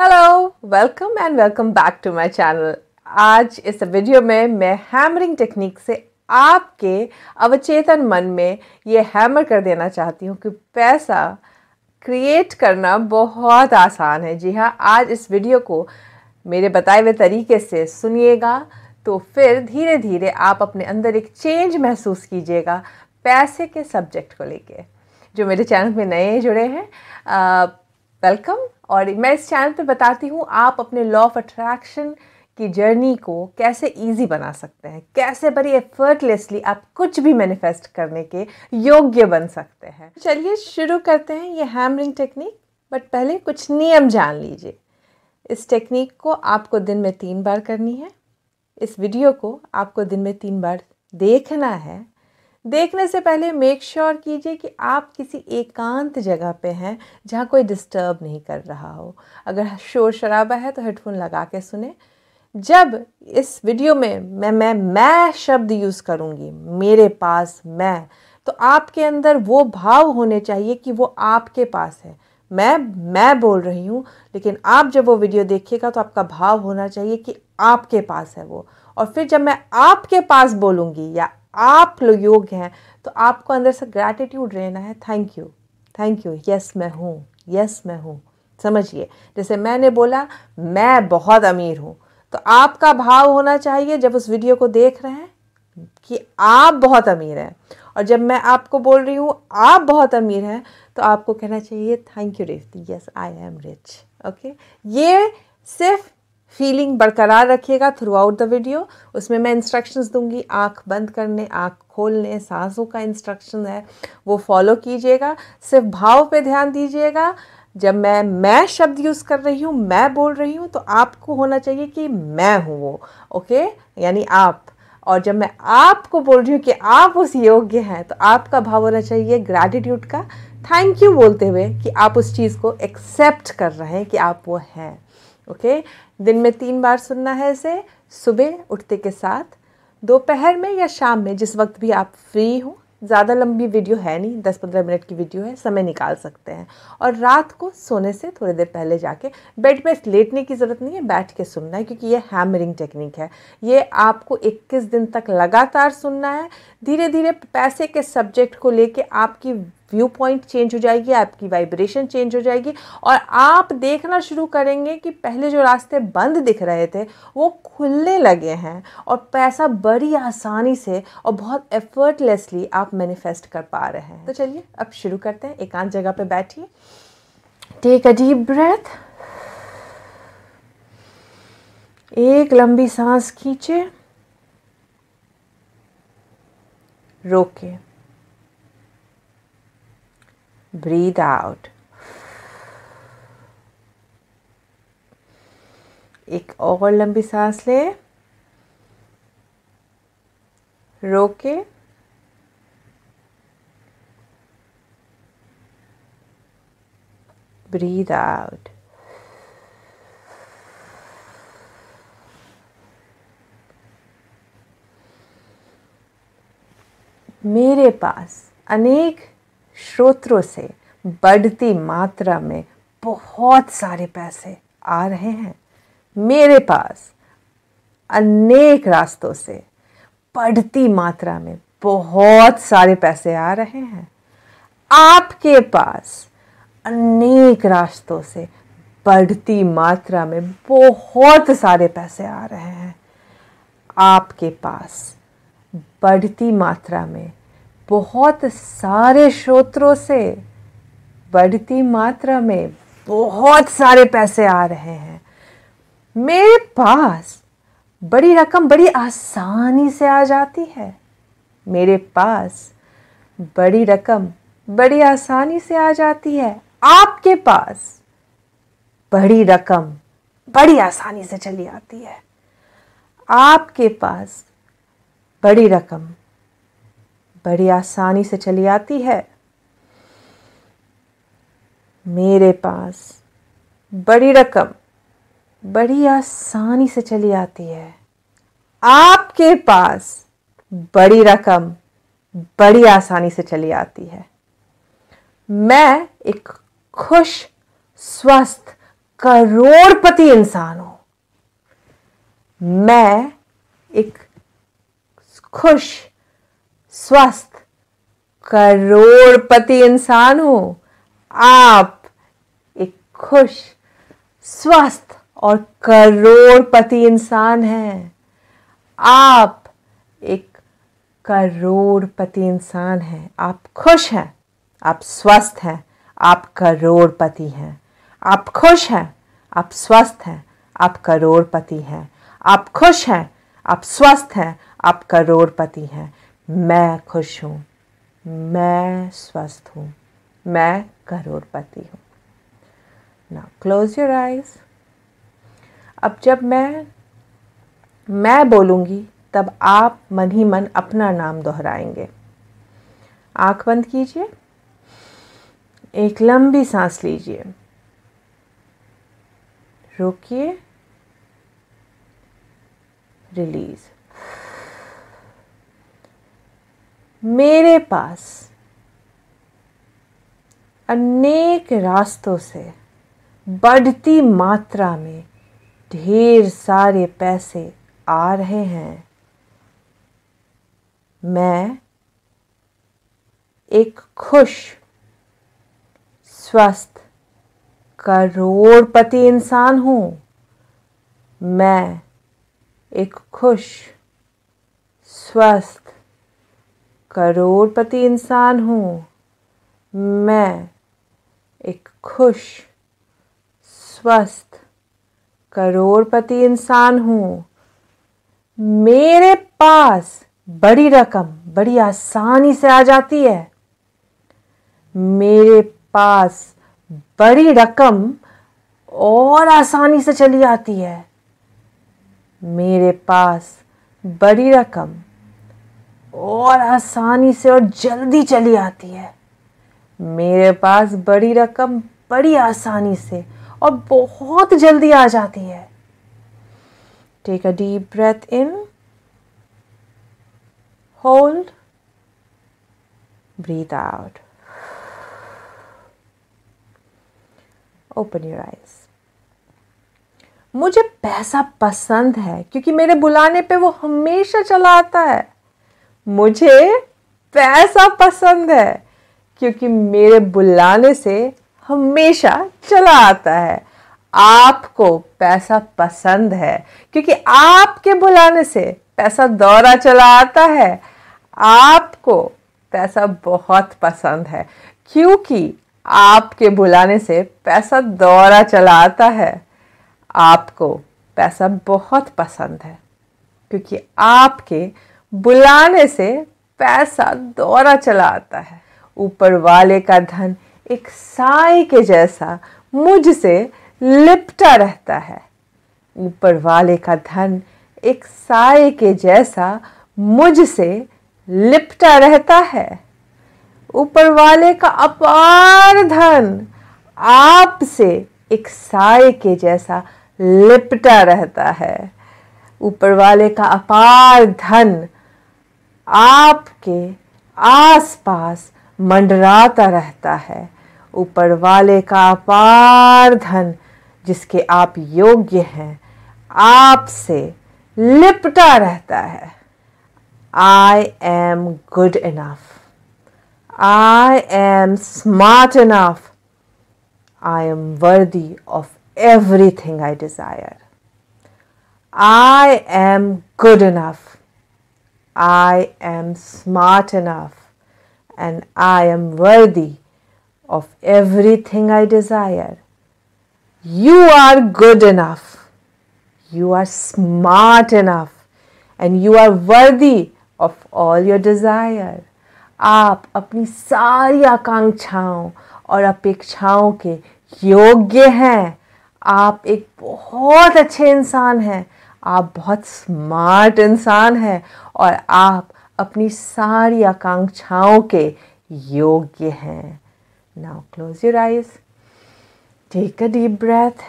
Hello welcome and welcome back to my channel आज इस video में मैं हैमरिंग टेक्निक से आपके अवचेतन मन में ये हैमर कर देना चाहती हूँ कि पैसा क्रिएट करना बहुत आसान है जी हाँ आज इस वीडियो को मेरे बताए हुए तरीके से सुनिएगा तो फिर धीरे धीरे आप अपने अंदर एक चेंज महसूस कीजिएगा पैसे के सब्जेक्ट को लेके जो मेरे चैनल में नए जुड़े हैं वेलकम और मैं इस चैनल पे बताती हूँ आप अपने लॉ ऑफ अट्रैक्शन की जर्नी को कैसे इजी बना सकते हैं कैसे बड़ी एफर्टलेसली आप कुछ भी मैनिफेस्ट करने के योग्य बन सकते हैं चलिए शुरू करते हैं ये हैमरिंग टेक्निक बट पहले कुछ नियम जान लीजिए इस टेक्निक को आपको दिन में तीन बार करनी है इस वीडियो को आपको दिन में तीन बार देखना है देखने से पहले मेक श्योर sure कीजिए कि आप किसी एकांत जगह पे हैं जहाँ कोई डिस्टर्ब नहीं कर रहा हो अगर शोर शराबा है तो हेडफोन लगा के सुने जब इस वीडियो में मैं मैं मैं शब्द यूज़ करूँगी मेरे पास मैं तो आपके अंदर वो भाव होने चाहिए कि वो आपके पास है मैं मैं बोल रही हूँ लेकिन आप जब वो वीडियो देखिएगा तो आपका भाव होना चाहिए कि आपके पास है वो और फिर जब मैं आपके पास बोलूँगी या आप लोग योग्य हैं तो आपको अंदर से ग्रैटिट्यूड रहना है thank you thank you yes मैं हूँ यस मैं हूँ समझिए जैसे मैंने बोला मैं बहुत अमीर हूँ तो आपका भाव होना चाहिए जब उस वीडियो को देख रहे हैं कि आप बहुत अमीर हैं और जब मैं आपको बोल रही हूँ आप बहुत अमीर हैं तो आपको कहना चाहिए thank you Revathi yes I am rich okay ये सिर्फ फीलिंग बरकरार रखिएगा थ्रू आउट द वीडियो उसमें मैं इंस्ट्रक्शंस दूंगी आंख बंद करने आंख खोलने सांसों का इंस्ट्रक्शन है वो फॉलो कीजिएगा सिर्फ भाव पे ध्यान दीजिएगा जब मैं मैं शब्द यूज़ कर रही हूँ मैं बोल रही हूँ तो आपको होना चाहिए कि मैं हूँ वो ओके यानी आप और जब मैं आपको बोल रही हूँ कि आप उस योग्य हैं तो आपका भाव होना चाहिए ग्रैटिट्यूड का थैंक यू बोलते हुए कि आप उस चीज़ को एक्सेप्ट कर रहे हैं कि आप वो हैं ओके okay? दिन में तीन बार सुनना है इसे सुबह उठते के साथ दोपहर में या शाम में जिस वक्त भी आप फ्री हो ज़्यादा लंबी वीडियो है नहीं दस पंद्रह मिनट की वीडियो है समय निकाल सकते हैं और रात को सोने से थोड़ी देर पहले जाके बेड में लेटने की ज़रूरत नहीं है बैठ के सुनना है क्योंकि ये हैमरिंग टेक्निक है ये आपको 21 दिन तक लगातार सुनना है धीरे धीरे पैसे के सब्जेक्ट को लेके आपकी व्यू पॉइंट चेंज हो जाएगी आपकी वाइब्रेशन चेंज हो जाएगी और आप देखना शुरू करेंगे कि पहले जो रास्ते बंद दिख रहे थे वो खुलने लगे हैं और पैसा बड़ी आसानी से और बहुत एफर्टलेसली आप मैनिफेस्ट कर पा रहे हैं तो चलिए अब शुरू करते हैं एकांत जगह पर बैठिए टेक अ डीप ब्रेथ एक लंबी सांस खींचे रोके Breathe out. एक और लंबी सांस ले रोके breathe out. मेरे पास अनेक स्रोतों से बढ़ती मात्रा में बहुत सारे पैसे आ रहे हैं मेरे पास अनेक रास्तों से बढ़ती मात्रा में बहुत सारे पैसे आ रहे हैं आपके पास अनेक रास्तों से बढ़ती मात्रा में बहुत सारे पैसे आ रहे हैं आपके पास बढ़ती मात्रा में बहुत सारे स्रोतों से बढ़ती मात्रा में बहुत सारे पैसे आ रहे हैं मेरे पास बड़ी रकम बड़ी आसानी से आ जाती है मेरे पास बड़ी रकम बड़ी आसानी से आ जाती है आपके पास बड़ी रकम बड़ी आसानी से चली आती है आपके पास बड़ी रकम बड़ी आसानी से चली आती है मेरे पास बड़ी रकम बड़ी आसानी से चली आती है आपके पास बड़ी रकम बड़ी आसानी से चली आती है मैं एक खुश स्वस्थ करोड़पति इंसान हूं मैं एक खुश स्वस्थ करोड़पति इंसान हो आप एक खुश स्वस्थ और करोड़पति इंसान हैं आप एक करोड़पति इंसान हैं आप खुश हैं आप स्वस्थ हैं आप करोड़पति हैं आप खुश हैं आप स्वस्थ हैं आप करोड़पति हैं आप खुश हैं आप स्वस्थ हैं आप करोड़पति हैं मैं खुश हूँ मैं स्वस्थ हूँ मैं करोड़पति हूँ ना क्लोज योर आइज अब जब मैं मैं बोलूँगी तब आप मन ही मन अपना नाम दोहराएंगे आंख बंद कीजिए एक लंबी सांस लीजिए रोकिए रिलीज़ मेरे पास अनेक रास्तों से बढ़ती मात्रा में ढेर सारे पैसे आ रहे हैं मैं एक खुश स्वस्थ करोड़पति इंसान हूँ मैं एक खुश स्वस्थ करोड़पति इंसान हूँ मैं एक खुश स्वस्थ करोड़पति इंसान हूँ मेरे पास बड़ी रकम बड़ी आसानी से आ जाती है मेरे पास बड़ी रकम और आसानी से चली आती है मेरे पास बड़ी रकम और आसानी से और जल्दी चली आती है मेरे पास बड़ी रकम बड़ी आसानी से और बहुत जल्दी आ जाती है take a deep breath in hold breath out open your eyes मुझे पैसा पसंद है क्योंकि मेरे बुलाने पे वो हमेशा चला आता है मुझे पैसा पसंद है क्योंकि मेरे बुलाने से हमेशा चला आता है आपको पैसा पसंद है क्योंकि आपके बुलाने से पैसा दौरा चला आता है आपको पैसा बहुत पसंद है क्योंकि आपके बुलाने से पैसा दौरा चला आता है आपको पैसा बहुत पसंद है क्योंकि आपके बुलाने से पैसा दौरा चला आता है ऊपर वाले का धन एक साई के जैसा मुझसे लिपटा रहता है ऊपर वाले का धन एक साय के जैसा मुझसे लिपटा रहता है ऊपर वाले का अपार धन आपसे एक साय के जैसा लिपटा रहता है ऊपर वाले का अपार धन आपके आसपास मंडराता रहता है ऊपर वाले का अपार धन जिसके आप योग्य हैं आपसे लिपटा रहता है I am good enough I am smart enough I am worthy of everything I desire I am good enough I am smart enough and I am worthy of everything I desire. You are good enough. You are smart enough and you are worthy of all your desire. आप अपनी सारी आकांक्षाओं और अपेक्षाओं के योग्य हैं आप एक बहुत अच्छे इंसान हैं आप बहुत स्मार्ट इंसान हैं और आप अपनी सारी आकांक्षाओं के योग्य हैं now close your eyes take a deep breath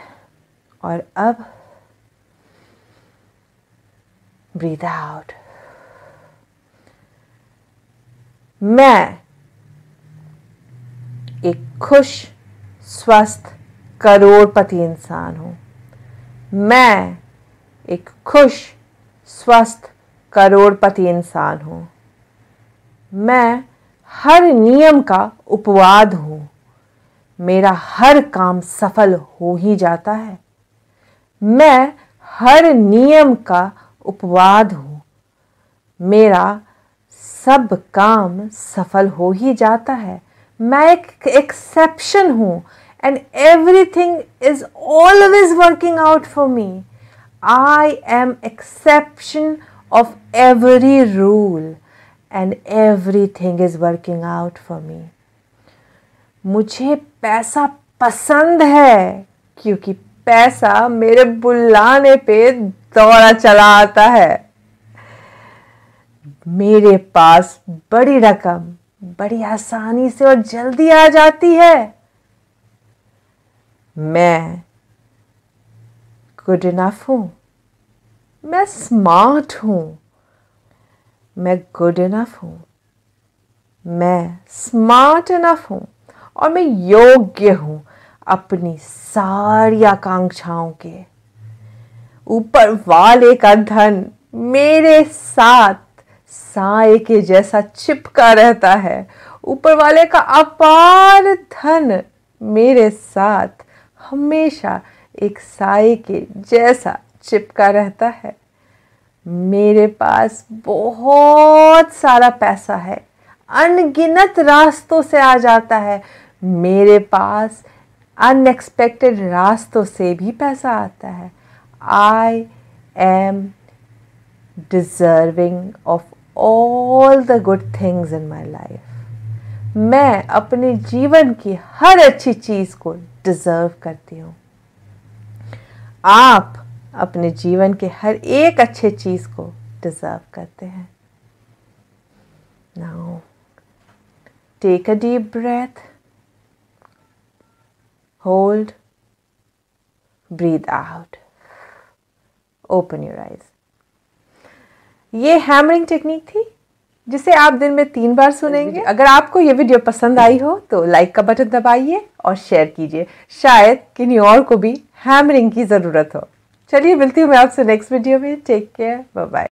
और अब ब्रीथ आउट मैं एक खुश स्वस्थ करोड़पति इंसान हूँ मैं एक खुश स्वस्थ करोड़पति इंसान हूँ मैं हर नियम का उपवाद हूँ मेरा हर काम सफल हो ही जाता है मैं हर नियम का उपवाद हूँ मेरा सब काम सफल हो ही जाता है मैं एक एक्सेप्शन हूँ and everything is always working out for me I am exception of every rule and everything is working out for me. मुझे पैसा पसंद है क्योंकि पैसा मेरे बुलाने पे दौड़ा चला आता है मेरे पास बड़ी रकम बड़ी आसानी से और जल्दी आ जाती है मैं गुड इनफ हूँ मैं स्मार्ट हूँ मैं गुड इनफ हूँ मैं स्मार्ट इनफ हूँ और मैं योग्य हूँ अपनी सारी आकांक्षाओं के ऊपर वाले का धन मेरे साथ साए के जैसा चिपका रहता है ऊपर वाले का अपार धन मेरे साथ हमेशा एक साय के जैसा चिपका रहता है मेरे पास बहुत सारा पैसा है अनगिनत रास्तों से आ जाता है मेरे पास अनएक्सपेक्टेड रास्तों से भी पैसा आता है I am deserving of all the good things in my life मैं अपने जीवन की हर अच्छी चीज़ को डिज़र्व करती हूँ आप अपने जीवन के हर एक अच्छे चीज को डिजर्व करते हैं now take a deep breath hold breathe out open your eyes ये हैमरिंग टेक्निक थी जिसे आप दिन में तीन बार सुनेंगे अगर आपको ये वीडियो पसंद आई हो तो लाइक का बटन दबाइए और शेयर कीजिए शायद किन्हीं और को भी हैमरिंग की ज़रूरत हो चलिए मिलती हूँ मैं आपसे नेक्स्ट वीडियो में टेक केयर बाय